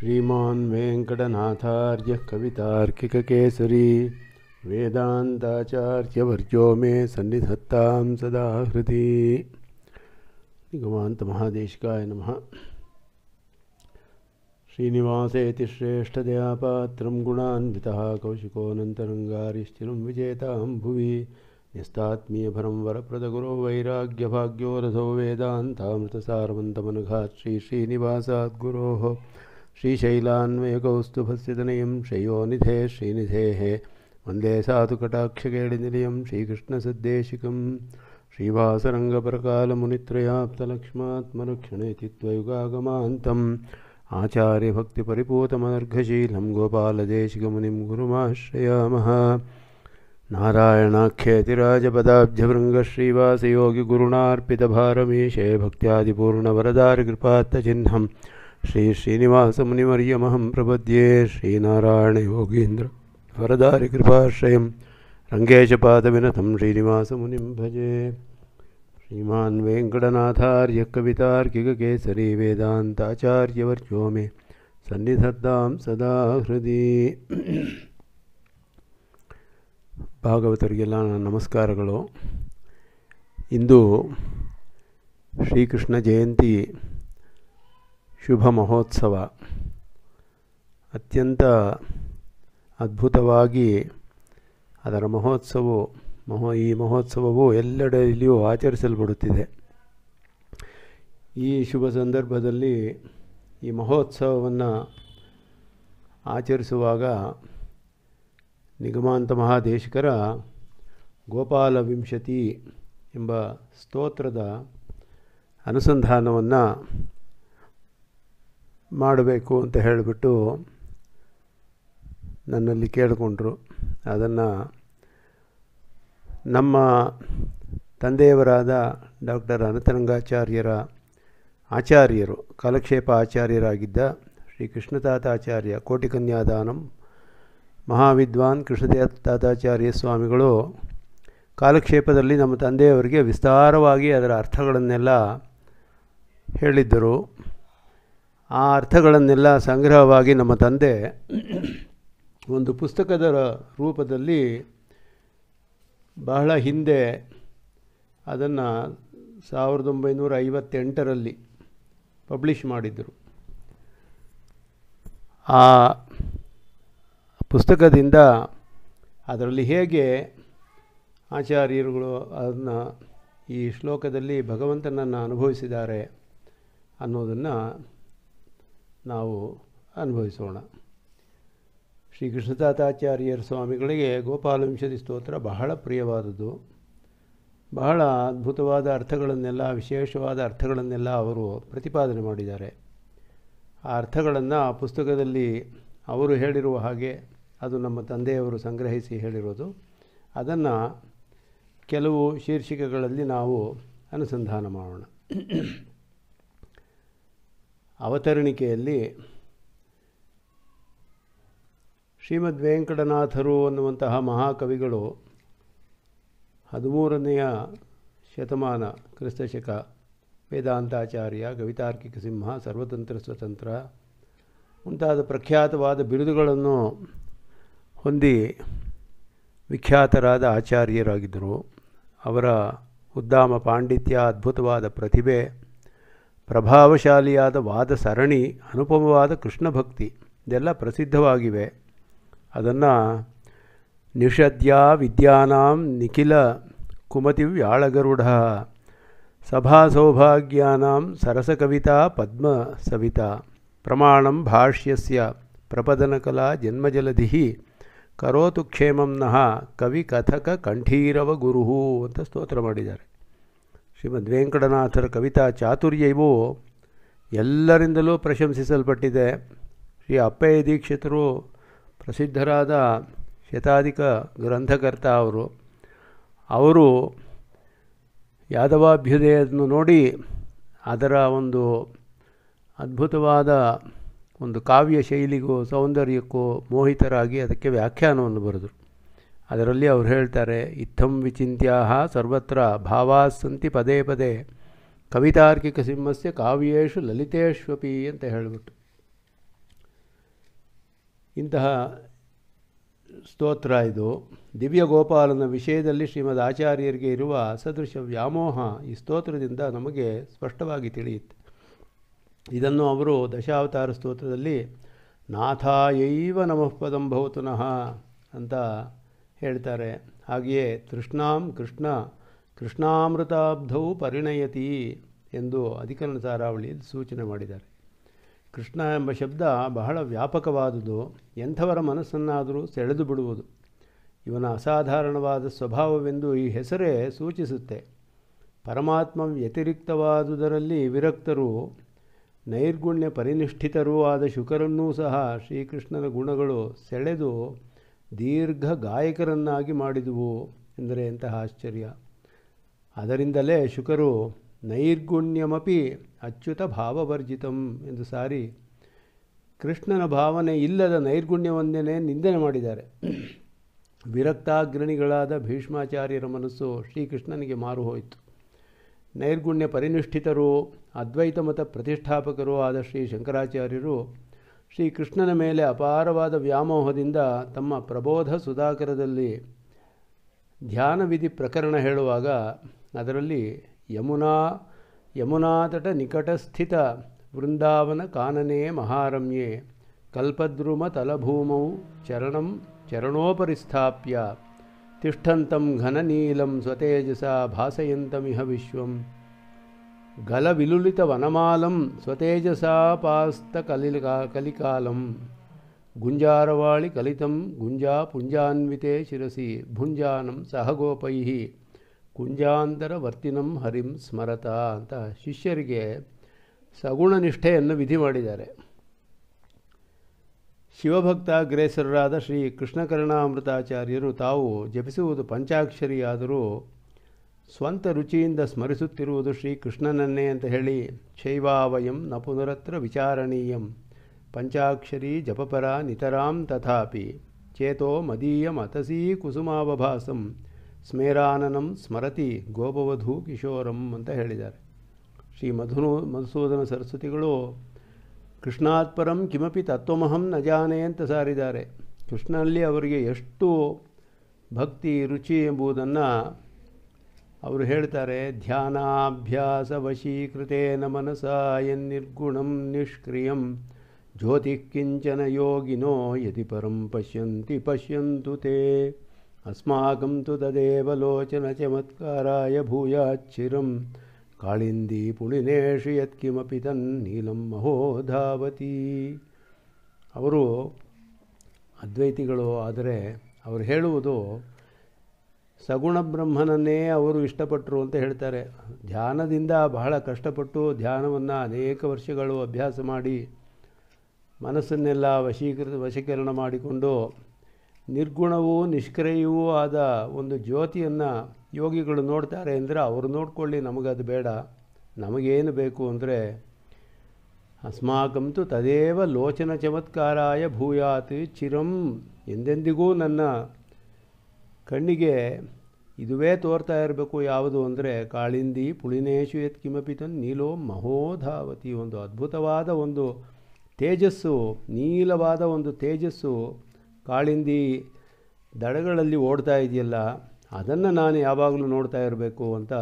श्रीमान् वेङ्कटनाथार्यः कवितार्किककेसरी वेदान्ताचार्यवर्यो मे सन्निधत्ता सदा हृदि निगमान्तमहादेशिकाय नमः श्रीनिवासेति श्रेष्ठदया पात्रं गुणान्वितः कौशिकोऽनन्तरङ्गारिश्चिरं विजेतां भुवि निस्तात्मीयभरं वरप्रदगुरो वैराग्यभाग्यो रथो वेदान्तामृतसारवन्तमनघात् श्रीश्रीनिवासाद्गुरोः श्रीशैलान्वयकौस्तुभस्यतनयं श्रेयोनिधे श्रीनिधेः वन्दे साधुकटाक्षकेडिनिलयं श्रीकृष्णसद्देशिकं श्रीवासरङ्गपरकालमुनित्रयाप्तलक्ष्मात्मलक्षणेति त्वयुगागमान्तम् आचार्यभक्तिपरिपूतमनर्घशीलं गोपालदेशिकमुनिं गुरुमाश्रयामः नारायणाख्येतिराजपदाब्जभृङ्गश्रीवासयोगिगुरुणार्पितभारमीशे भक्त्यादिपूर्णवरदारिकृपात्तचिह्नम् ಶ್ರೀ ಶ್ರೀನಿವಾಸ ಮುನಿಮರ್ಯಮಹಂ ಪ್ರಪದ್ಯೆ ಶ್ರೀನಾರಾಯಣ ಯೋಗೀಂದ್ರ ವರದಾರಿ ಕೃಪಾಶ್ರಯಂ ರಂಗೇಶಪಾದವಿನತಂ ಶ್ರೀನಿವಾಸ ಮುನಿಂ ಭಜೆ ಶ್ರೀಮಾನ್ ವೆಂಕಟನಾಥಾರ್ಯ ಕವಿತಾರ್ಕಿಕೇಸರಿ ವೇದಾಂತಾಚಾರ್ಯವರ್ಯೋ ಮೇ ಸನ್ನಿಧದ್ದಾಂ ಸದಾ ಹೃದಯ ಭಾಗವತರಿಗೆಲ್ಲ ನಮಸ್ಕಾರಗಳು ಇಂದು ಶ್ರೀಕೃಷ್ಣ ಜಯಂತಿ ಶುಭ ಮಹೋತ್ಸವ ಅತ್ಯಂತ ಅದ್ಭುತವಾಗಿ ಅದರ ಮಹೋತ್ಸವವು ಮಹೋ ಈ ಮಹೋತ್ಸವವು ಎಲ್ಲೆಡೆಯಲ್ಲಿಯೂ ಆಚರಿಸಲ್ಪಡುತ್ತಿದೆ ಈ ಶುಭ ಸಂದರ್ಭದಲ್ಲಿ ಈ ಮಹೋತ್ಸವವನ್ನು ಆಚರಿಸುವಾಗ ನಿಗಮಾಂತ ಮಹಾದೇಶಕರ ಗೋಪಾಲ ವಿಂಶತಿ ಎಂಬ ಸ್ತೋತ್ರದ ಅನುಸಂಧಾನವನ್ನು ಮಾಡಬೇಕು ಅಂತ ಹೇಳಿಬಿಟ್ಟು ನನ್ನಲ್ಲಿ ಕೇಳಿಕೊಂಡ್ರು ಅದನ್ನು ನಮ್ಮ ತಂದೆಯವರಾದ ಡಾಕ್ಟರ್ ಅನಂತರಂಗಾಚಾರ್ಯರ ಆಚಾರ್ಯರು ಕಾಲಕ್ಷೇಪ ಆಚಾರ್ಯರಾಗಿದ್ದ ಶ್ರೀ ಕೃಷ್ಣತಾತಾಚಾರ್ಯ ಕನ್ಯಾದಾನಂ ಮಹಾವಿದ್ವಾನ್ ಕೃಷ್ಣದೇವ ತಾತಾಚಾರ್ಯ ಸ್ವಾಮಿಗಳು ಕಾಲಕ್ಷೇಪದಲ್ಲಿ ನಮ್ಮ ತಂದೆಯವರಿಗೆ ವಿಸ್ತಾರವಾಗಿ ಅದರ ಅರ್ಥಗಳನ್ನೆಲ್ಲ ಹೇಳಿದ್ದರು ಆ ಅರ್ಥಗಳನ್ನೆಲ್ಲ ಸಂಗ್ರಹವಾಗಿ ನಮ್ಮ ತಂದೆ ಒಂದು ಪುಸ್ತಕದ ರೂಪದಲ್ಲಿ ಬಹಳ ಹಿಂದೆ ಅದನ್ನು ಸಾವಿರದ ಒಂಬೈನೂರ ಐವತ್ತೆಂಟರಲ್ಲಿ ಪಬ್ಲಿಷ್ ಮಾಡಿದ್ದರು ಆ ಪುಸ್ತಕದಿಂದ ಅದರಲ್ಲಿ ಹೇಗೆ ಆಚಾರ್ಯರುಗಳು ಅದನ್ನು ಈ ಶ್ಲೋಕದಲ್ಲಿ ಭಗವಂತನನ್ನು ಅನುಭವಿಸಿದ್ದಾರೆ ಅನ್ನೋದನ್ನು ನಾವು ಅನುಭವಿಸೋಣ ಶ್ರೀ ಕೃಷ್ಣತಾತಾಚಾರ್ಯರ ಸ್ವಾಮಿಗಳಿಗೆ ಗೋಪಾಲವಂಶದಿ ಸ್ತೋತ್ರ ಬಹಳ ಪ್ರಿಯವಾದದ್ದು ಬಹಳ ಅದ್ಭುತವಾದ ಅರ್ಥಗಳನ್ನೆಲ್ಲ ವಿಶೇಷವಾದ ಅರ್ಥಗಳನ್ನೆಲ್ಲ ಅವರು ಪ್ರತಿಪಾದನೆ ಮಾಡಿದ್ದಾರೆ ಆ ಅರ್ಥಗಳನ್ನು ಆ ಪುಸ್ತಕದಲ್ಲಿ ಅವರು ಹೇಳಿರುವ ಹಾಗೆ ಅದು ನಮ್ಮ ತಂದೆಯವರು ಸಂಗ್ರಹಿಸಿ ಹೇಳಿರೋದು ಅದನ್ನು ಕೆಲವು ಶೀರ್ಷಿಕೆಗಳಲ್ಲಿ ನಾವು ಅನುಸಂಧಾನ ಮಾಡೋಣ ಅವತರಣಿಕೆಯಲ್ಲಿ ಶ್ರೀಮದ್ ವೆಂಕಟನಾಥರು ಅನ್ನುವಂತಹ ಮಹಾಕವಿಗಳು ಹದಿಮೂರನೆಯ ಶತಮಾನ ಕ್ರಿಸ್ತಶಕ ವೇದಾಂತಾಚಾರ್ಯ ಕವಿತಾರ್ಕಿಕ ಸಿಂಹ ಸರ್ವತಂತ್ರ ಸ್ವತಂತ್ರ ಮುಂತಾದ ಪ್ರಖ್ಯಾತವಾದ ಬಿರುದುಗಳನ್ನು ಹೊಂದಿ ವಿಖ್ಯಾತರಾದ ಆಚಾರ್ಯರಾಗಿದ್ದರು ಅವರ ಉದ್ದಾಮ ಪಾಂಡಿತ್ಯ ಅದ್ಭುತವಾದ ಪ್ರತಿಭೆ ಪ್ರಭಾವಶಾಲಿಯಾದ ವಾದ ಸರಣಿ ಅನುಪಮವಾದ ಕೃಷ್ಣ ಭಕ್ತಿ ಇದೆಲ್ಲ ಪ್ರಸಿದ್ಧವಾಗಿವೆ ಅದನ್ನು ನಿಷದ್ಯ ವಿದ್ಯಾನಾಂ ನಿಖಿಲ ಕುಮತಿ ವ್ಯಾಳಗರುಡ ಸಭಾ ಸೌಭಾಗ್ಯಾನಾಂ ಕವಿತಾ ಪದ್ಮ ಸವಿತಾ ಪ್ರಮಾಣಂ ಭಾಷ್ಯಸ್ಯ ಪ್ರಪದನಕಲಾ ಜನ್ಮಜಲಧಿ ಕರೋತು ನಃ ಕವಿ ಕಥಕ ಕಂಠೀರವ ಗುರುಹು ಅಂತ ಸ್ತೋತ್ರ ಮಾಡಿದ್ದಾರೆ ಶ್ರೀಮದ್ ವೆಂಕಟನಾಥರ ಕವಿತಾ ಚಾತುರ್ಯವು ಎಲ್ಲರಿಂದಲೂ ಪ್ರಶಂಸಿಸಲ್ಪಟ್ಟಿದೆ ಶ್ರೀ ಅಪ್ಪಯ್ಯ ದೀಕ್ಷಿತರು ಪ್ರಸಿದ್ಧರಾದ ಶತಾಧಿಕ ಗ್ರಂಥಕರ್ತ ಅವರು ಅವರು ಯಾದವಾಭ್ಯುದಯವನ್ನು ನೋಡಿ ಅದರ ಒಂದು ಅದ್ಭುತವಾದ ಒಂದು ಕಾವ್ಯ ಶೈಲಿಗೂ ಸೌಂದರ್ಯಕ್ಕೂ ಮೋಹಿತರಾಗಿ ಅದಕ್ಕೆ ವ್ಯಾಖ್ಯಾನವನ್ನು ಬರೆದರು ಅದರಲ್ಲಿ ಅವ್ರು ಹೇಳ್ತಾರೆ ಇತ್ತಂ ವಿಚಿತ್ಯ ಸರ್ವತ್ರ ಭಾವಾಸ್ಸಂತಿ ಪದೇ ಪದೇ ಕವಿತಾರ್ಕಿಕ ಸಿಂಹಸ್ಯ ಕಾವ್ಯೇಶು ಲಲಿತೇಶ್ವಪಿ ಅಂತ ಹೇಳಿಬಿಟ್ಟು ಇಂತಹ ಸ್ತೋತ್ರ ಇದು ದಿವ್ಯಗೋಪಾಲನ ವಿಷಯದಲ್ಲಿ ಶ್ರೀಮದ್ ಆಚಾರ್ಯರಿಗೆ ಇರುವ ಸದೃಶ ವ್ಯಾಮೋಹ ಈ ಸ್ತೋತ್ರದಿಂದ ನಮಗೆ ಸ್ಪಷ್ಟವಾಗಿ ತಿಳಿಯುತ್ತೆ ಇದನ್ನು ಅವರು ದಶಾವತಾರ ಸ್ತೋತ್ರದಲ್ಲಿ ನಾಥಾಯೈವ ನಮಃಪದಂ ಭವತುನಃ ಅಂತ ಹೇಳ್ತಾರೆ ಹಾಗೆಯೇ ತೃಷ್ಣಾಂ ಕೃಷ್ಣ ಕೃಷ್ಣಾಮೃತಾಬ್ಧವು ಪರಿಣಯತಿ ಎಂದು ಅಧಿಕರಣ ಸಾರಾವಳಿಯಲ್ಲಿ ಸೂಚನೆ ಮಾಡಿದ್ದಾರೆ ಕೃಷ್ಣ ಎಂಬ ಶಬ್ದ ಬಹಳ ವ್ಯಾಪಕವಾದುದು ಎಂಥವರ ಮನಸ್ಸನ್ನಾದರೂ ಸೆಳೆದು ಬಿಡುವುದು ಇವನ ಅಸಾಧಾರಣವಾದ ಸ್ವಭಾವವೆಂದು ಈ ಹೆಸರೇ ಸೂಚಿಸುತ್ತೆ ಪರಮಾತ್ಮ ವ್ಯತಿರಿಕ್ತವಾದುದರಲ್ಲಿ ವಿರಕ್ತರು ನೈರ್ಗುಣ್ಯ ಪರಿನಿಷ್ಠಿತರೂ ಆದ ಶುಕರನ್ನೂ ಸಹ ಶ್ರೀಕೃಷ್ಣನ ಗುಣಗಳು ಸೆಳೆದು ದೀರ್ಘ ಗಾಯಕರನ್ನಾಗಿ ಮಾಡಿದುವು ಎಂದರೆ ಎಂತಹ ಆಶ್ಚರ್ಯ ಅದರಿಂದಲೇ ಶುಕರು ನೈರ್ಗುಣ್ಯಮಪಿ ಅಚ್ಯುತ ಭಾವವರ್ಜಿತಂ ಎಂದು ಸಾರಿ ಕೃಷ್ಣನ ಭಾವನೆ ಇಲ್ಲದ ನೈರ್ಗುಣ್ಯವನ್ನೇ ನಿಂದನೆ ಮಾಡಿದ್ದಾರೆ ವಿರಕ್ತಾಗ್ರಣಿಗಳಾದ ಭೀಷ್ಮಾಚಾರ್ಯರ ಮನಸ್ಸು ಶ್ರೀಕೃಷ್ಣನಿಗೆ ಮಾರು ಹೋಯಿತು ನೈರ್ಗುಣ್ಯ ಪರಿನಿಷ್ಠಿತರು ಅದ್ವೈತ ಮತ ಪ್ರತಿಷ್ಠಾಪಕರೂ ಆದ ಶ್ರೀ ಶಂಕರಾಚಾರ್ಯರು ಶ್ರೀಕೃಷ್ಣನ ಮೇಲೆ ಅಪಾರವಾದ ವ್ಯಾಮೋಹದಿಂದ ತಮ್ಮ ಪ್ರಬೋಧ ಸುಧಾಕರದಲ್ಲಿ ಧ್ಯಾನವಿಧಿ ಪ್ರಕರಣ ಹೇಳುವಾಗ ಅದರಲ್ಲಿ ಯಮುನಾ ಯಮುನಾತಟ ನಿಕಟಸ್ಥಿತ ವೃಂದಾವನ ಕಾನನೇ ಮಹಾರಮ್ಯೆ ಕಲ್ಪದ್ರುಮ ತಲಭೂಮೌ ಚರಣಂ ಚರಣೋಪರಿಸ್ಥಾಪ್ಯ ತಿಷ್ಠಂತಂ ಘನನೀಲಂ ಸ್ವತೇಜಸ ಭಾಸಯಂತಮಿಹ ವಿಶ್ವಂ ಗಲವಿಲುಲಿತ ವನಮಾಲಂ ಸ್ವತೇಜಸಾಪಾಸ್ತ ಕಲಿಕಾಲಂ ಗುಂಜಾರವಾಳಿ ಗುಂಜಾರವಾಳಿ ಗುಂಜಾ ಪುಂಜಾನ್ವಿತೆ ಶಿರಸಿ ಶಿರಸಿ ಭುಂಜಾನಂ ಕುಂಜಾಂತರ ವರ್ತಿನಂ ಹರಿಂ ಸ್ಮರತ ಅಂತ ಶಿಷ್ಯರಿಗೆ ಸಗುಣನಿಷ್ಠೆಯನ್ನು ವಿಧಿ ಮಾಡಿದ್ದಾರೆ ಅಗ್ರೇಸರರಾದ ಶ್ರೀ ಕೃಷ್ಣಕರ್ಣಾಮೃತಾಚಾರ್ಯರು ತಾವು ಜಪಿಸುವುದು ಪಂಚಾಕ್ಷರಿಯಾದರೂ ಸ್ವಂತ ರುಚಿಯಿಂದ ಸ್ಮರಿಸುತ್ತಿರುವುದು ಶ್ರೀಕೃಷ್ಣನನ್ನೇ ಅಂತ ಹೇಳಿ ಶೈವಾವಯಂ ನ ಪುನರತ್ರ ವಿಚಾರಣೀಯಂ ಪಂಚಾಕ್ಷರಿ ಜಪಪರ ನಿತರಾಂ ತಥಾಪಿ ಚೇತೋ ಮದೀಯ ಮತಸೀ ಕುಸುಮಾವಭಾಸಂ ಸ್ಮೇರಾನನಂ ಸ್ಮರತಿ ಗೋಪವಧೂ ಕಿಶೋರಂ ಅಂತ ಹೇಳಿದ್ದಾರೆ ಶ್ರೀ ಮಧುನು ಮಧುಸೂದನ ಸರಸ್ವತಿಗಳು ಕೃಷ್ಣಾತ್ಪರಂ ಕಿಮಪಿ ತತ್ವಮಹಂ ನ ಜಾನೆ ಅಂತ ಸಾರಿದ್ದಾರೆ ಕೃಷ್ಣನಲ್ಲಿ ಅವರಿಗೆ ಎಷ್ಟು ಭಕ್ತಿ ರುಚಿ ಎಂಬುದನ್ನು ಅವರು ಹೇಳ್ತಾರೆ ಧ್ಯಾನಾಭ್ಯಾಸ ವಶೀಕೃತೇನ ಮನಸ ಎನ್ನಿರ್ಗುಣಂ ನಿಷ್ಕ್ರಿಯಂ ಜ್ಯೋತಿಕಿಂಚನ ಯೋಗಿನೋ ಯದಿ ಪರಂ ಪಶ್ಯಂತಿ ಪಶ್ಯಂತು ತೇ ಅಸ್ಮಾಕಂ ತು ತದೇವ ಲೋಚನ ಚಮತ್ಕಾರಾಯ ಭೂಯಾಚ್ಚಿರಂ ಕಾಳಿಂದಿ ಪುಳಿನೇಶು ಯತ್ಕಿಮಿ ತನ್ ನೀಲಂ ಮಹೋಧಾವತಿ ಅವರು ಅದ್ವೈತಿಗಳು ಆದರೆ ಅವರು ಹೇಳುವುದು ಸಗುಣ ಬ್ರಹ್ಮನನ್ನೇ ಅವರು ಇಷ್ಟಪಟ್ಟರು ಅಂತ ಹೇಳ್ತಾರೆ ಧ್ಯಾನದಿಂದ ಬಹಳ ಕಷ್ಟಪಟ್ಟು ಧ್ಯಾನವನ್ನು ಅನೇಕ ವರ್ಷಗಳು ಅಭ್ಯಾಸ ಮಾಡಿ ಮನಸ್ಸನ್ನೆಲ್ಲ ವಶೀಕೃತ ವಶೀಕರಣ ಮಾಡಿಕೊಂಡು ನಿರ್ಗುಣವೂ ನಿಷ್ಕ್ರಿಯವೂ ಆದ ಒಂದು ಜ್ಯೋತಿಯನ್ನು ಯೋಗಿಗಳು ನೋಡ್ತಾರೆ ಅಂದರೆ ಅವರು ನೋಡಿಕೊಳ್ಳಿ ನಮಗದು ಬೇಡ ನಮಗೇನು ಬೇಕು ಅಂದರೆ ಅಸ್ಮಾಕಂತೂ ತದೇವ ಲೋಚನ ಚಮತ್ಕಾರಾಯ ಭೂಯಾತ್ ಚಿರಂ ಎಂದೆಂದಿಗೂ ನನ್ನ ಕಣ್ಣಿಗೆ ಇದುವೇ ತೋರ್ತಾ ಇರಬೇಕು ಯಾವುದು ಅಂದರೆ ಕಾಳಿಂದಿ ಪುಳಿನೇಶು ಎತ್ ಕಿಮಪಿ ತನ್ ನೀಲೋ ಮಹೋಧಾವತಿ ಒಂದು ಅದ್ಭುತವಾದ ಒಂದು ತೇಜಸ್ಸು ನೀಲವಾದ ಒಂದು ತೇಜಸ್ಸು ಕಾಳಿಂದಿ ದಡಗಳಲ್ಲಿ ಓಡ್ತಾ ಇದೆಯಲ್ಲ ಅದನ್ನು ನಾನು ಯಾವಾಗಲೂ ನೋಡ್ತಾ ಇರಬೇಕು ಅಂತ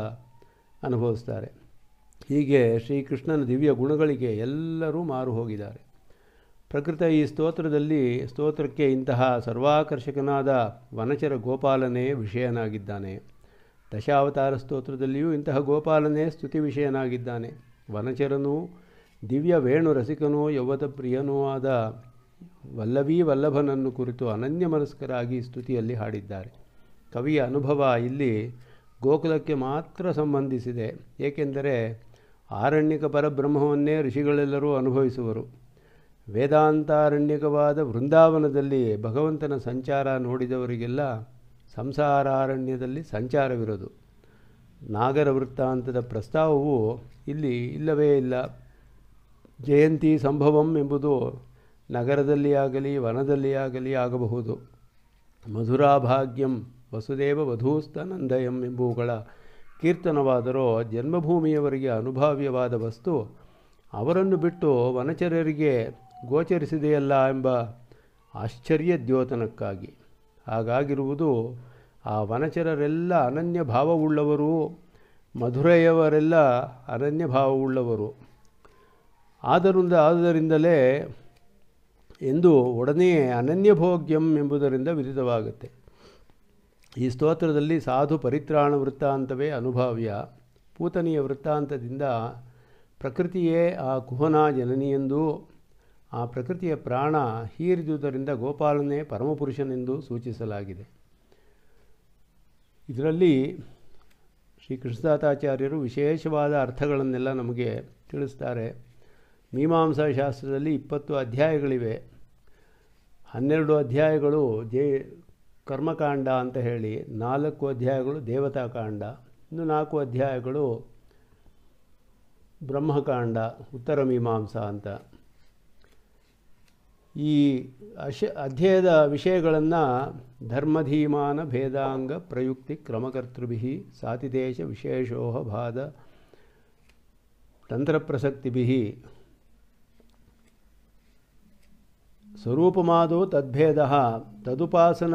ಅನುಭವಿಸ್ತಾರೆ ಹೀಗೆ ಶ್ರೀಕೃಷ್ಣನ ದಿವ್ಯ ಗುಣಗಳಿಗೆ ಎಲ್ಲರೂ ಮಾರು ಹೋಗಿದ್ದಾರೆ ಪ್ರಕೃತ ಈ ಸ್ತೋತ್ರದಲ್ಲಿ ಸ್ತೋತ್ರಕ್ಕೆ ಇಂತಹ ಸರ್ವಾಕರ್ಷಕನಾದ ವನಚರ ಗೋಪಾಲನೇ ವಿಷಯನಾಗಿದ್ದಾನೆ ದಶಾವತಾರ ಸ್ತೋತ್ರದಲ್ಲಿಯೂ ಇಂತಹ ಗೋಪಾಲನೇ ಸ್ತುತಿ ವಿಷಯನಾಗಿದ್ದಾನೆ ವನಚರನೂ ದಿವ್ಯ ವೇಣು ರಸಿಕನೂ ಯೌವತ ಪ್ರಿಯನೂ ಆದ ವಲ್ಲಭೀ ವಲ್ಲಭನನ್ನು ಕುರಿತು ಅನನ್ಯ ಮನಸ್ಕರಾಗಿ ಸ್ತುತಿಯಲ್ಲಿ ಹಾಡಿದ್ದಾರೆ ಕವಿಯ ಅನುಭವ ಇಲ್ಲಿ ಗೋಕುಲಕ್ಕೆ ಮಾತ್ರ ಸಂಬಂಧಿಸಿದೆ ಏಕೆಂದರೆ ಆರಣ್ಯಕ ಪರಬ್ರಹ್ಮವನ್ನೇ ಋಷಿಗಳೆಲ್ಲರೂ ಅನುಭವಿಸುವರು ವೇದಾಂತಾರಣ್ಯಕವಾದ ವೃಂದಾವನದಲ್ಲಿ ಭಗವಂತನ ಸಂಚಾರ ನೋಡಿದವರಿಗೆಲ್ಲ ಸಂಸಾರಾರಣ್ಯದಲ್ಲಿ ಸಂಚಾರವಿರೋದು ನಾಗರ ವೃತ್ತಾಂತದ ಪ್ರಸ್ತಾವವು ಇಲ್ಲಿ ಇಲ್ಲವೇ ಇಲ್ಲ ಜಯಂತಿ ಸಂಭವಂ ಎಂಬುದು ನಗರದಲ್ಲಿ ಆಗಲಿ ವನದಲ್ಲಿ ಆಗಲಿ ಆಗಬಹುದು ಮಧುರಾಭಾಗ್ಯಂ ವಸುದೇವ ವಧೂಸ್ತನಂದಯಂ ಎಂಬುವುಗಳ ಕೀರ್ತನವಾದರೂ ಜನ್ಮಭೂಮಿಯವರಿಗೆ ಅನುಭಾವ್ಯವಾದ ವಸ್ತು ಅವರನ್ನು ಬಿಟ್ಟು ವನಚರರಿಗೆ ಗೋಚರಿಸಿದೆಯಲ್ಲ ಎಂಬ ಆಶ್ಚರ್ಯ ದ್ಯೋತನಕ್ಕಾಗಿ ಹಾಗಾಗಿರುವುದು ಆ ವನಚರರೆಲ್ಲ ಅನನ್ಯ ಭಾವವುಳ್ಳವರು ಮಧುರೆಯವರೆಲ್ಲ ಅನನ್ಯ ಭಾವವುಳ್ಳವರು ಆದ್ದರಿಂದ ಆದುದರಿಂದಲೇ ಎಂದು ಒಡನೆಯೇ ಅನನ್ಯ ಭೋಗ್ಯಂ ಎಂಬುದರಿಂದ ವಿಧಿತವಾಗುತ್ತೆ ಈ ಸ್ತೋತ್ರದಲ್ಲಿ ಸಾಧು ಪರಿತ್ರಾಣ ವೃತ್ತಾಂತವೇ ಅನುಭಾವ್ಯ ಪೂತನಿಯ ವೃತ್ತಾಂತದಿಂದ ಪ್ರಕೃತಿಯೇ ಆ ಕುಹನ ಜನನಿಯೆಂದು ಆ ಪ್ರಕೃತಿಯ ಪ್ರಾಣ ಹೀರಿದುದರಿಂದ ಗೋಪಾಲನೇ ಪರಮಪುರುಷನೆಂದು ಸೂಚಿಸಲಾಗಿದೆ ಇದರಲ್ಲಿ ಶ್ರೀ ಕೃಷ್ಣದಾತಾಚಾರ್ಯರು ವಿಶೇಷವಾದ ಅರ್ಥಗಳನ್ನೆಲ್ಲ ನಮಗೆ ತಿಳಿಸ್ತಾರೆ ಮೀಮಾಂಸಾ ಶಾಸ್ತ್ರದಲ್ಲಿ ಇಪ್ಪತ್ತು ಅಧ್ಯಾಯಗಳಿವೆ ಹನ್ನೆರಡು ಅಧ್ಯಾಯಗಳು ಜೇ ಕರ್ಮಕಾಂಡ ಅಂತ ಹೇಳಿ ನಾಲ್ಕು ಅಧ್ಯಾಯಗಳು ದೇವತಾಕಾಂಡ ಇನ್ನು ನಾಲ್ಕು ಅಧ್ಯಾಯಗಳು ಬ್ರಹ್ಮಕಾಂಡ ಉತ್ತರ ಮೀಮಾಂಸಾ ಅಂತ ಈ ಅಶ ಅಧ್ಯಯದ ವಿಷಯಗಳನ್ನು ಧರ್ಮಧೀಮಾನ ಭೇದಾಂಗ ಪ್ರಯುಕ್ತಿ ಕ್ರಮಕರ್ತೃಭಿ ಸಾತಿದೇಶ ವಿಶೇಷೋಹ ಭಾದ ತಂತ್ರಪ್ರಸಕ್ತಿಭಿ స్వరూపమాదో తద్భేద తదుపాసన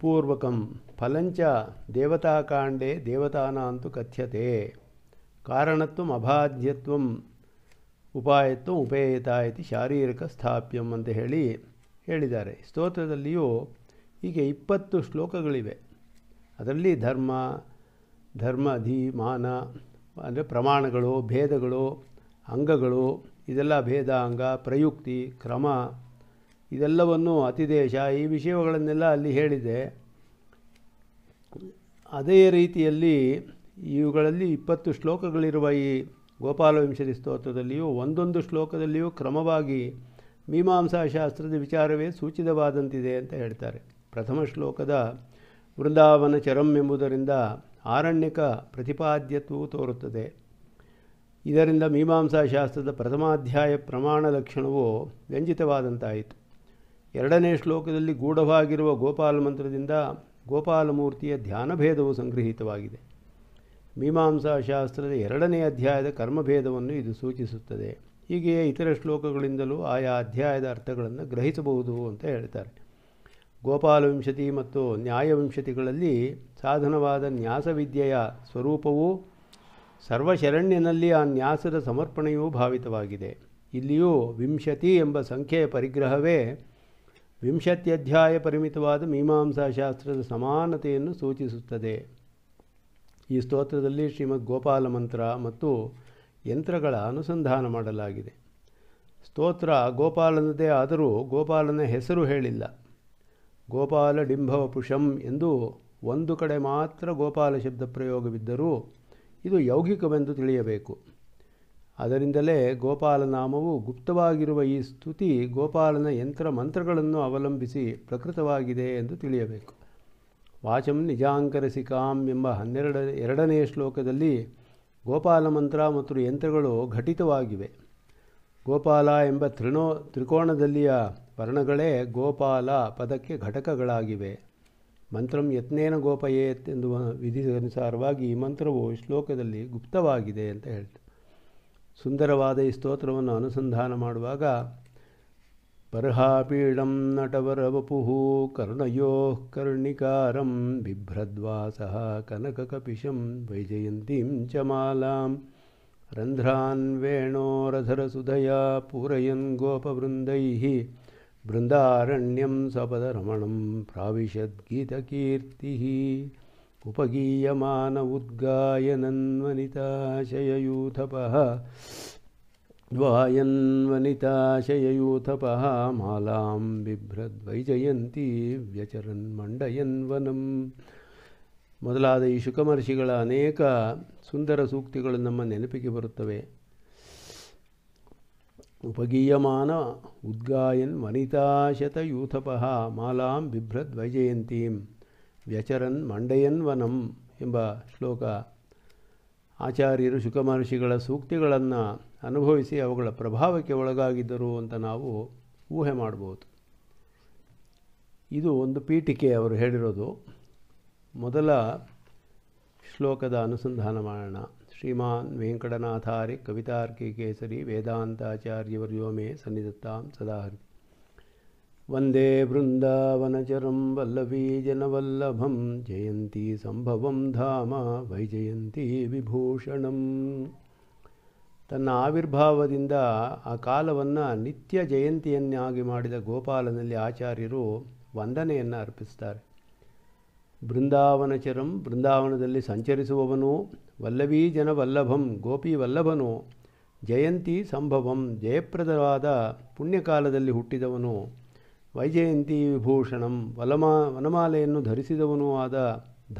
పూర్వకం ఫలంచ దేవతాకాండే దేవతానాంతు కథ్యతే కారణత్వం అబాధ్యత్వం ಉಪಾಯತ್ವ ಇತಿ ಶಾರೀರಿಕ ಸ್ಥಾಪ್ಯಂ ಅಂತ ಹೇಳಿ ಹೇಳಿದ್ದಾರೆ ಸ್ತೋತ್ರದಲ್ಲಿಯೂ ಹೀಗೆ ಇಪ್ಪತ್ತು ಶ್ಲೋಕಗಳಿವೆ ಅದರಲ್ಲಿ ಧರ್ಮ ಧರ್ಮ ಮಾನ ಅಂದರೆ ಪ್ರಮಾಣಗಳು ಭೇದಗಳು ಅಂಗಗಳು ಇದೆಲ್ಲ ಭೇದ ಅಂಗ ಪ್ರಯುಕ್ತಿ ಕ್ರಮ ಇದೆಲ್ಲವನ್ನು ಅತಿದೇಶ ಈ ವಿಷಯಗಳನ್ನೆಲ್ಲ ಅಲ್ಲಿ ಹೇಳಿದೆ ಅದೇ ರೀತಿಯಲ್ಲಿ ಇವುಗಳಲ್ಲಿ ಇಪ್ಪತ್ತು ಶ್ಲೋಕಗಳಿರುವ ಈ ಗೋಪಾಲವಿಂಶತಿ ಸ್ತೋತ್ರದಲ್ಲಿಯೂ ಒಂದೊಂದು ಶ್ಲೋಕದಲ್ಲಿಯೂ ಕ್ರಮವಾಗಿ ಮೀಮಾಂಸಾಶಾಸ್ತ್ರದ ವಿಚಾರವೇ ಸೂಚಿತವಾದಂತಿದೆ ಅಂತ ಹೇಳ್ತಾರೆ ಪ್ರಥಮ ಶ್ಲೋಕದ ವೃಂದಾವನ ಚರಂ ಎಂಬುದರಿಂದ ಆರಣ್ಯಕ ಪ್ರತಿಪಾದ್ಯತ್ವವು ತೋರುತ್ತದೆ ಇದರಿಂದ ಮೀಮಾಂಸಾಶಾಸ್ತ್ರದ ಪ್ರಥಮಾಧ್ಯಾಯ ಪ್ರಮಾಣ ಲಕ್ಷಣವು ವ್ಯಂಜಿತವಾದಂತಾಯಿತು ಎರಡನೇ ಶ್ಲೋಕದಲ್ಲಿ ಗೂಢವಾಗಿರುವ ಗೋಪಾಲ ಮಂತ್ರದಿಂದ ಗೋಪಾಲಮೂರ್ತಿಯ ಧ್ಯಾನಭೇದವು ಸಂಗ್ರಹಿತವಾಗಿದೆ ಮೀಮಾಂಸಾ ಶಾಸ್ತ್ರದ ಎರಡನೇ ಅಧ್ಯಾಯದ ಕರ್ಮಭೇದವನ್ನು ಇದು ಸೂಚಿಸುತ್ತದೆ ಹೀಗೆಯೇ ಇತರ ಶ್ಲೋಕಗಳಿಂದಲೂ ಆಯಾ ಅಧ್ಯಾಯದ ಅರ್ಥಗಳನ್ನು ಗ್ರಹಿಸಬಹುದು ಅಂತ ಹೇಳ್ತಾರೆ ಗೋಪಾಲವಿಂಶತಿ ಮತ್ತು ನ್ಯಾಯವಿಂಶತಿಗಳಲ್ಲಿ ಸಾಧನವಾದ ನ್ಯಾಸವಿದ್ಯೆಯ ಸ್ವರೂಪವೂ ಸರ್ವಶರಣ್ಯನಲ್ಲಿ ಆ ನ್ಯಾಸದ ಸಮರ್ಪಣೆಯೂ ಭಾವಿತವಾಗಿದೆ ಇಲ್ಲಿಯೂ ವಿಂಶತಿ ಎಂಬ ಸಂಖ್ಯೆಯ ಪರಿಗ್ರಹವೇ ವಿಂಶತ್ಯಧ್ಯಾಯ ಪರಿಮಿತವಾದ ಮೀಮಾಂಸಾಶಾಸ್ತ್ರದ ಸಮಾನತೆಯನ್ನು ಸೂಚಿಸುತ್ತದೆ ಈ ಸ್ತೋತ್ರದಲ್ಲಿ ಶ್ರೀಮದ್ ಗೋಪಾಲ ಮಂತ್ರ ಮತ್ತು ಯಂತ್ರಗಳ ಅನುಸಂಧಾನ ಮಾಡಲಾಗಿದೆ ಸ್ತೋತ್ರ ಗೋಪಾಲನದೇ ಆದರೂ ಗೋಪಾಲನ ಹೆಸರು ಹೇಳಿಲ್ಲ ಗೋಪಾಲ ಡಿಂಭವ ಪುಷಂ ಎಂದು ಒಂದು ಕಡೆ ಮಾತ್ರ ಗೋಪಾಲ ಶಬ್ದ ಪ್ರಯೋಗವಿದ್ದರೂ ಇದು ಯೌಗಿಕವೆಂದು ತಿಳಿಯಬೇಕು ಅದರಿಂದಲೇ ಗೋಪಾಲನಾಮವು ಗುಪ್ತವಾಗಿರುವ ಈ ಸ್ತುತಿ ಗೋಪಾಲನ ಯಂತ್ರ ಮಂತ್ರಗಳನ್ನು ಅವಲಂಬಿಸಿ ಪ್ರಕೃತವಾಗಿದೆ ಎಂದು ತಿಳಿಯಬೇಕು ವಾಚಂ ನಿಜಾಂಕರಿಸಿ ಸಿಕಾಮ್ ಎಂಬ ಹನ್ನೆರಡ ಎರಡನೆಯ ಶ್ಲೋಕದಲ್ಲಿ ಗೋಪಾಲ ಮಂತ್ರ ಮತ್ತು ಯಂತ್ರಗಳು ಘಟಿತವಾಗಿವೆ ಗೋಪಾಲ ಎಂಬ ತ್ರಿಣೋ ತ್ರಿಕೋಣದಲ್ಲಿಯ ವರ್ಣಗಳೇ ಗೋಪಾಲ ಪದಕ್ಕೆ ಘಟಕಗಳಾಗಿವೆ ಮಂತ್ರಂ ಯತ್ನೇನ ಗೋಪಯೇತ್ ಎಂದು ವಿಧಿಯನುಸಾರವಾಗಿ ಈ ಮಂತ್ರವು ಶ್ಲೋಕದಲ್ಲಿ ಗುಪ್ತವಾಗಿದೆ ಅಂತ ಹೇಳ್ತು ಸುಂದರವಾದ ಈ ಸ್ತೋತ್ರವನ್ನು ಅನುಸಂಧಾನ ಮಾಡುವಾಗ पर्हापीडं नटवरवपुः कर्णयोः कर्णिकारं बिभ्रद्वासः कनककपिशं वैजयन्तीं च मालां रन्ध्रान् वेणोरधरसुधया पूरयन् गोपवृन्दैः बृन्दारण्यं सपदरमणं प्राविशद्गीतकीर्तिः उद्गायनन्वनिताशययूथपः द्वायन्वनिताशययूथपहा ಮಾಲಾಂ ಬಿಭ್ರದ್ವೈಜಯಂತೀ ವ್ಯಚರನ್ ಮಂಡಯನ್ವನಂ ಮೊದಲಾದ ಈ ಶುಕಮರ್ಷಿಗಳ ಅನೇಕ ಸುಂದರ ಸೂಕ್ತಿಗಳು ನಮ್ಮ ನೆನಪಿಗೆ ಬರುತ್ತವೆ ಉಪಗೀಯಮಾನ ಉದ್ಗಾಯನ್ ವನಿತಾಶತಯೂಥಪಃ ಮಾಲಾಂ ಬಿಭ್ರದ್ ವೈಜಯಂತೀಂ ವ್ಯಚರನ್ ವನಂ ಎಂಬ ಶ್ಲೋಕ ಆಚಾರ್ಯರು ಶುಕಮಹರ್ಷಿಗಳ ಸೂಕ್ತಿಗಳನ್ನು ಅನುಭವಿಸಿ ಅವುಗಳ ಪ್ರಭಾವಕ್ಕೆ ಒಳಗಾಗಿದ್ದರು ಅಂತ ನಾವು ಊಹೆ ಮಾಡಬಹುದು ಇದು ಒಂದು ಪೀಠಿಕೆ ಅವರು ಹೇಳಿರೋದು ಮೊದಲ ಶ್ಲೋಕದ ಅನುಸಂಧಾನ ಮಾಡೋಣ ಶ್ರೀಮಾನ್ ವೆಂಕಟನಾಥಾರಿ ಕವಿತಾರ್ಕಿ ಕೇಸರಿ ವೇದಾಂತಾಚಾರ್ಯವರ್ಯೋಮೆ ಮೇ ಸನ್ನಿಧತ್ತಾಂ ಸದಾಹರಿ ವಂದೇ ಬೃಂದಾವನಚರಂ ಜನವಲ್ಲಭಂ ಜಯಂತಿ ಸಂಭವಂ ಧಾಮ ವೈಜಯಂತಿ ವಿಭೂಷಣಂ ತನ್ನ ಆವಿರ್ಭಾವದಿಂದ ಆ ಕಾಲವನ್ನು ನಿತ್ಯ ಜಯಂತಿಯನ್ನಾಗಿ ಮಾಡಿದ ಗೋಪಾಲನಲ್ಲಿ ಆಚಾರ್ಯರು ವಂದನೆಯನ್ನು ಅರ್ಪಿಸ್ತಾರೆ ಬೃಂದಾವನಚರಂ ಬೃಂದಾವನದಲ್ಲಿ ಸಂಚರಿಸುವವನು ಜನ ವಲ್ಲಭಂ ಗೋಪಿ ವಲ್ಲಭನು ಜಯಂತಿ ಸಂಭವಂ ಜಯಪ್ರದವಾದ ಪುಣ್ಯಕಾಲದಲ್ಲಿ ಹುಟ್ಟಿದವನು ವೈಜಯಂತಿ ವಿಭೂಷಣಂ ವಲಮಾ ವನಮಾಲೆಯನ್ನು ಧರಿಸಿದವನೂ ಆದ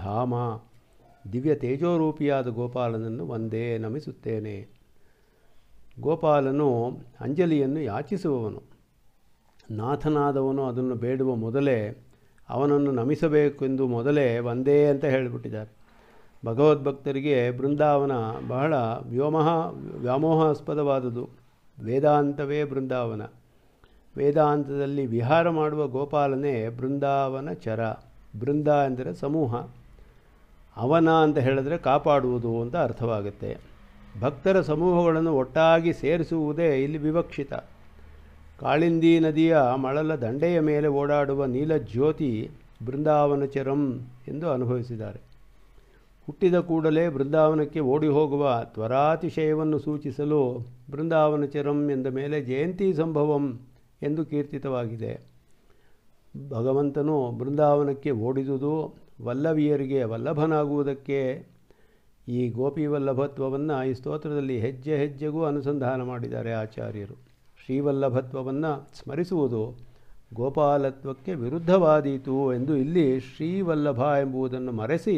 ಧಾಮ ದಿವ್ಯ ತೇಜೋರೂಪಿಯಾದ ಗೋಪಾಲನನ್ನು ಒಂದೇ ನಮಿಸುತ್ತೇನೆ ಗೋಪಾಲನು ಅಂಜಲಿಯನ್ನು ಯಾಚಿಸುವವನು ನಾಥನಾದವನು ಅದನ್ನು ಬೇಡುವ ಮೊದಲೇ ಅವನನ್ನು ನಮಿಸಬೇಕೆಂದು ಮೊದಲೇ ಒಂದೇ ಅಂತ ಹೇಳಿಬಿಟ್ಟಿದ್ದಾರೆ ಭಗವದ್ಭಕ್ತರಿಗೆ ಬೃಂದಾವನ ಬಹಳ ವ್ಯೋಮಹ ವ್ಯಾಮೋಹಾಸ್ಪದವಾದುದು ವೇದಾಂತವೇ ಬೃಂದಾವನ ವೇದಾಂತದಲ್ಲಿ ವಿಹಾರ ಮಾಡುವ ಗೋಪಾಲನೇ ಬೃಂದಾವನ ಚರ ಬೃಂದ ಅಂದರೆ ಸಮೂಹ ಅವನ ಅಂತ ಹೇಳಿದ್ರೆ ಕಾಪಾಡುವುದು ಅಂತ ಅರ್ಥವಾಗುತ್ತೆ ಭಕ್ತರ ಸಮೂಹಗಳನ್ನು ಒಟ್ಟಾಗಿ ಸೇರಿಸುವುದೇ ಇಲ್ಲಿ ವಿವಕ್ಷಿತ ಕಾಳಿಂದಿ ನದಿಯ ಮಳಲ ದಂಡೆಯ ಮೇಲೆ ಓಡಾಡುವ ನೀಲಜ್ಯೋತಿ ಬೃಂದಾವನ ಚರಂ ಎಂದು ಅನುಭವಿಸಿದ್ದಾರೆ ಹುಟ್ಟಿದ ಕೂಡಲೇ ಬೃಂದಾವನಕ್ಕೆ ಓಡಿ ಹೋಗುವ ತ್ವರಾತಿಶಯವನ್ನು ಸೂಚಿಸಲು ಬೃಂದಾವನ ಚರಂ ಎಂದ ಮೇಲೆ ಜಯಂತಿ ಸಂಭವಂ ಎಂದು ಕೀರ್ತಿತವಾಗಿದೆ ಭಗವಂತನು ಬೃಂದಾವನಕ್ಕೆ ಓಡಿದುದು ವಲ್ಲವಿಯರಿಗೆ ವಲ್ಲಭನಾಗುವುದಕ್ಕೆ ಈ ಗೋಪಿವಲ್ಲಭತ್ವವನ್ನು ಈ ಸ್ತೋತ್ರದಲ್ಲಿ ಹೆಜ್ಜೆ ಹೆಜ್ಜೆಗೂ ಅನುಸಂಧಾನ ಮಾಡಿದ್ದಾರೆ ಆಚಾರ್ಯರು ಶ್ರೀವಲ್ಲಭತ್ವವನ್ನು ಸ್ಮರಿಸುವುದು ಗೋಪಾಲತ್ವಕ್ಕೆ ವಿರುದ್ಧವಾದೀತು ಎಂದು ಇಲ್ಲಿ ಶ್ರೀವಲ್ಲಭ ಎಂಬುದನ್ನು ಮರೆಸಿ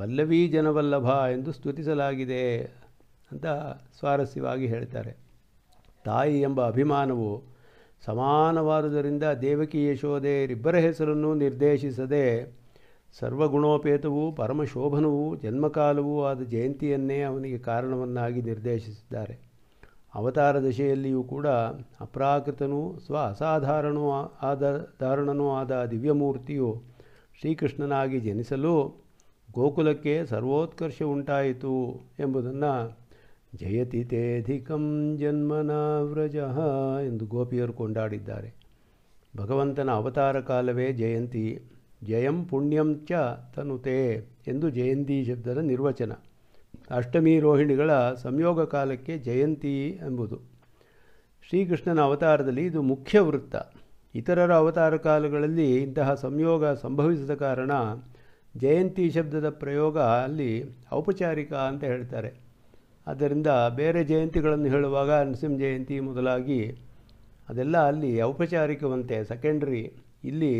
ವಲ್ಲವೀ ಜನವಲ್ಲಭ ಎಂದು ಸ್ತುತಿಸಲಾಗಿದೆ ಅಂತ ಸ್ವಾರಸ್ಯವಾಗಿ ಹೇಳ್ತಾರೆ ತಾಯಿ ಎಂಬ ಅಭಿಮಾನವು ಸಮಾನವಾದುದರಿಂದ ದೇವಕಿ ಯಶೋಧೆಯರಿಬ್ಬರ ಹೆಸರನ್ನು ನಿರ್ದೇಶಿಸದೆ ಸರ್ವಗುಣೋಪೇತವೂ ಪರಮಶೋಭನವೂ ಜನ್ಮಕಾಲವೂ ಆದ ಜಯಂತಿಯನ್ನೇ ಅವನಿಗೆ ಕಾರಣವನ್ನಾಗಿ ನಿರ್ದೇಶಿಸಿದ್ದಾರೆ ಅವತಾರ ದಶೆಯಲ್ಲಿಯೂ ಕೂಡ ಅಪ್ರಾಕೃತನೂ ಸ್ವ ಅಸಾಧಾರಣೂ ಆದ ಧಾರಣನೂ ಆದ ದಿವ್ಯಮೂರ್ತಿಯು ಶ್ರೀಕೃಷ್ಣನಾಗಿ ಜನಿಸಲು ಗೋಕುಲಕ್ಕೆ ಸರ್ವೋತ್ಕರ್ಷ ಉಂಟಾಯಿತು ಎಂಬುದನ್ನು ಜಯತಿತೇಧಿಕಂ ಜನ್ಮನ ವ್ರಜ ಎಂದು ಗೋಪಿಯರು ಕೊಂಡಾಡಿದ್ದಾರೆ ಭಗವಂತನ ಅವತಾರ ಕಾಲವೇ ಜಯಂತಿ ಜಯಂ ಪುಣ್ಯಂ ಚ ತನುತೆ ಎಂದು ಜಯಂತಿ ಶಬ್ದದ ನಿರ್ವಚನ ಅಷ್ಟಮಿ ರೋಹಿಣಿಗಳ ಸಂಯೋಗ ಕಾಲಕ್ಕೆ ಜಯಂತಿ ಎಂಬುದು ಶ್ರೀಕೃಷ್ಣನ ಅವತಾರದಲ್ಲಿ ಇದು ಮುಖ್ಯ ವೃತ್ತ ಇತರರ ಅವತಾರ ಕಾಲಗಳಲ್ಲಿ ಇಂತಹ ಸಂಯೋಗ ಸಂಭವಿಸಿದ ಕಾರಣ ಜಯಂತಿ ಶಬ್ದದ ಪ್ರಯೋಗ ಅಲ್ಲಿ ಔಪಚಾರಿಕ ಅಂತ ಹೇಳ್ತಾರೆ ಆದ್ದರಿಂದ ಬೇರೆ ಜಯಂತಿಗಳನ್ನು ಹೇಳುವಾಗ ನರಸಿಂಹ ಜಯಂತಿ ಮೊದಲಾಗಿ ಅದೆಲ್ಲ ಅಲ್ಲಿ ಔಪಚಾರಿಕವಂತೆ ಸೆಕೆಂಡ್ರಿ ಇಲ್ಲಿ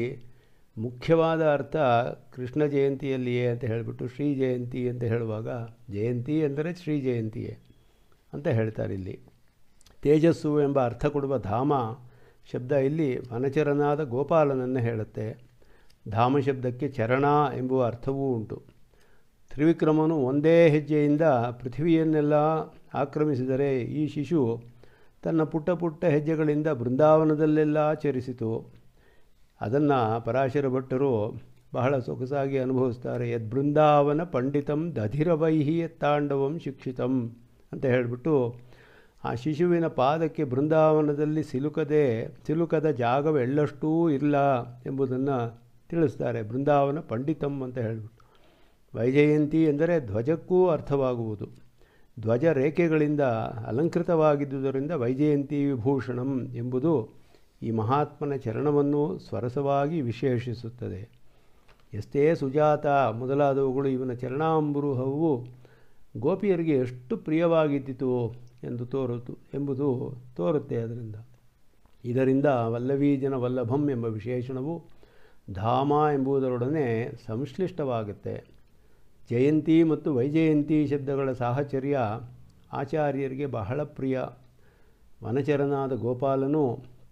ಮುಖ್ಯವಾದ ಅರ್ಥ ಕೃಷ್ಣ ಜಯಂತಿಯಲ್ಲಿಯೇ ಅಂತ ಹೇಳಿಬಿಟ್ಟು ಶ್ರೀ ಜಯಂತಿ ಅಂತ ಹೇಳುವಾಗ ಜಯಂತಿ ಅಂದರೆ ಶ್ರೀ ಜಯಂತಿಯೇ ಅಂತ ಹೇಳ್ತಾರೆ ಇಲ್ಲಿ ತೇಜಸ್ಸು ಎಂಬ ಅರ್ಥ ಕೊಡುವ ಧಾಮ ಶಬ್ದ ಇಲ್ಲಿ ವನಚರನಾದ ಗೋಪಾಲನನ್ನು ಹೇಳುತ್ತೆ ಧಾಮ ಶಬ್ದಕ್ಕೆ ಚರಣ ಎಂಬುವ ಅರ್ಥವೂ ಉಂಟು ತ್ರಿವಿಕ್ರಮನು ಒಂದೇ ಹೆಜ್ಜೆಯಿಂದ ಪೃಥ್ವಿಯನ್ನೆಲ್ಲ ಆಕ್ರಮಿಸಿದರೆ ಈ ಶಿಶು ತನ್ನ ಪುಟ್ಟ ಪುಟ್ಟ ಹೆಜ್ಜೆಗಳಿಂದ ಬೃಂದಾವನದಲ್ಲೆಲ್ಲ ಆಚರಿಸಿತು ಅದನ್ನು ಪರಾಶರ ಭಟ್ಟರು ಬಹಳ ಸೊಗಸಾಗಿ ಅನುಭವಿಸ್ತಾರೆ ಬೃಂದಾವನ ಪಂಡಿತಂ ದಧಿರವೈಹಿ ತಾಂಡವಂ ಶಿಕ್ಷಿತಂ ಅಂತ ಹೇಳಿಬಿಟ್ಟು ಆ ಶಿಶುವಿನ ಪಾದಕ್ಕೆ ಬೃಂದಾವನದಲ್ಲಿ ಸಿಲುಕದೆ ಸಿಲುಕದ ಜಾಗವೆಳ್ಳಷ್ಟೂ ಇಲ್ಲ ಎಂಬುದನ್ನು ತಿಳಿಸ್ತಾರೆ ಬೃಂದಾವನ ಪಂಡಿತಂ ಅಂತ ಹೇಳಿಬಿಟ್ಟು ವೈಜಯಂತಿ ಎಂದರೆ ಧ್ವಜಕ್ಕೂ ಅರ್ಥವಾಗುವುದು ಧ್ವಜ ರೇಖೆಗಳಿಂದ ಅಲಂಕೃತವಾಗಿದ್ದುದರಿಂದ ವೈಜಯಂತಿ ವಿಭೂಷಣಂ ಎಂಬುದು ಈ ಮಹಾತ್ಮನ ಚರಣವನ್ನು ಸ್ವರಸವಾಗಿ ವಿಶೇಷಿಸುತ್ತದೆ ಎಷ್ಟೇ ಸುಜಾತ ಮೊದಲಾದವುಗಳು ಇವನ ಚರಣಾಂಬುರುಹವು ಗೋಪಿಯರಿಗೆ ಎಷ್ಟು ಪ್ರಿಯವಾಗಿದ್ದಿತು ಎಂದು ತೋರುತ್ತು ಎಂಬುದು ತೋರುತ್ತೆ ಅದರಿಂದ ಇದರಿಂದ ವಲ್ಲವೀಜನ ವಲ್ಲಭಂ ಎಂಬ ವಿಶೇಷಣವು ಧಾಮ ಎಂಬುದರೊಡನೆ ಸಂಶ್ಲಿಷ್ಟವಾಗುತ್ತೆ ಜಯಂತಿ ಮತ್ತು ವೈಜಯಂತಿ ಶಬ್ದಗಳ ಸಾಹಚರ್ಯ ಆಚಾರ್ಯರಿಗೆ ಬಹಳ ಪ್ರಿಯ ವನಚರನಾದ ಗೋಪಾಲನು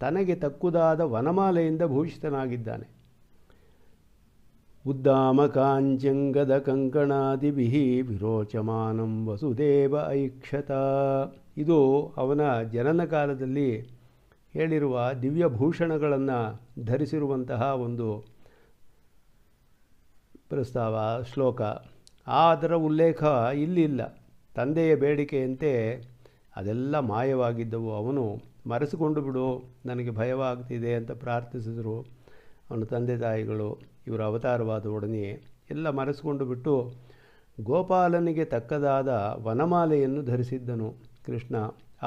ತನಗೆ ತಕ್ಕುದಾದ ವನಮಾಲೆಯಿಂದ ಭೂಷಿತನಾಗಿದ್ದಾನೆ ಉದ್ದಾಮ ಕಾಂಚಂಗದ ಕಂಕಣಾದಿಭಿ ವಿರೋಚಮಾನಂ ವಸುದೇವ ಐಕ್ಷತ ಇದು ಅವನ ಜನನ ಕಾಲದಲ್ಲಿ ಹೇಳಿರುವ ದಿವ್ಯಭೂಷಣಗಳನ್ನು ಧರಿಸಿರುವಂತಹ ಒಂದು ಪ್ರಸ್ತಾವ ಶ್ಲೋಕ ಅದರ ಉಲ್ಲೇಖ ಇಲ್ಲಿಲ್ಲ ತಂದೆಯ ಬೇಡಿಕೆಯಂತೆ ಅದೆಲ್ಲ ಮಾಯವಾಗಿದ್ದವು ಅವನು ಮರೆಸಿಕೊಂಡು ಬಿಡು ನನಗೆ ಭಯವಾಗ್ತಿದೆ ಅಂತ ಪ್ರಾರ್ಥಿಸಿದರು ಅವನ ತಂದೆ ತಾಯಿಗಳು ಇವರ ಅವತಾರವಾದ ಒಡನೆಯೇ ಎಲ್ಲ ಮರೆಸಿಕೊಂಡು ಬಿಟ್ಟು ಗೋಪಾಲನಿಗೆ ತಕ್ಕದಾದ ವನಮಾಲೆಯನ್ನು ಧರಿಸಿದ್ದನು ಕೃಷ್ಣ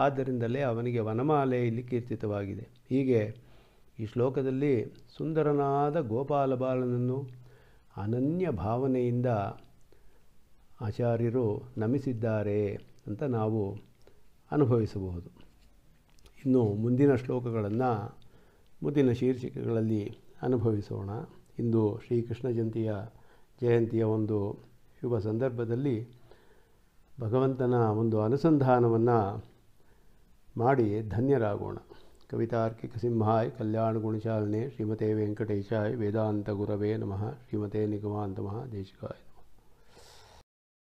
ಆದ್ದರಿಂದಲೇ ಅವನಿಗೆ ವನಮಾಲೆ ಇಲ್ಲಿ ಕೀರ್ತಿತವಾಗಿದೆ ಹೀಗೆ ಈ ಶ್ಲೋಕದಲ್ಲಿ ಸುಂದರನಾದ ಗೋಪಾಲ ಬಾಲನನ್ನು ಅನನ್ಯ ಭಾವನೆಯಿಂದ ಆಚಾರ್ಯರು ನಮಿಸಿದ್ದಾರೆ ಅಂತ ನಾವು ಅನುಭವಿಸಬಹುದು ಇನ್ನು ಮುಂದಿನ ಶ್ಲೋಕಗಳನ್ನು ಮುಂದಿನ ಶೀರ್ಷಿಕೆಗಳಲ್ಲಿ ಅನುಭವಿಸೋಣ ಇಂದು ಶ್ರೀಕೃಷ್ಣ ಜಯಂತಿಯ ಜಯಂತಿಯ ಒಂದು ಶುಭ ಸಂದರ್ಭದಲ್ಲಿ ಭಗವಂತನ ಒಂದು ಅನುಸಂಧಾನವನ್ನು ಮಾಡಿ ಧನ್ಯರಾಗೋಣ ಕವಿತಾರ್ಕಿಕ ಸಿಂಹಾಯ್ ಕಲ್ಯಾಣ ಗುಣಚಾಲನೆ ಶ್ರೀಮತೆ ವೆಂಕಟೇಶಾಯ್ ವೇದಾಂತ ಗುರವೇ ನಮಃ ಶ್ರೀಮತೆ ಮಹ ದೇಶಿಕಾಯ್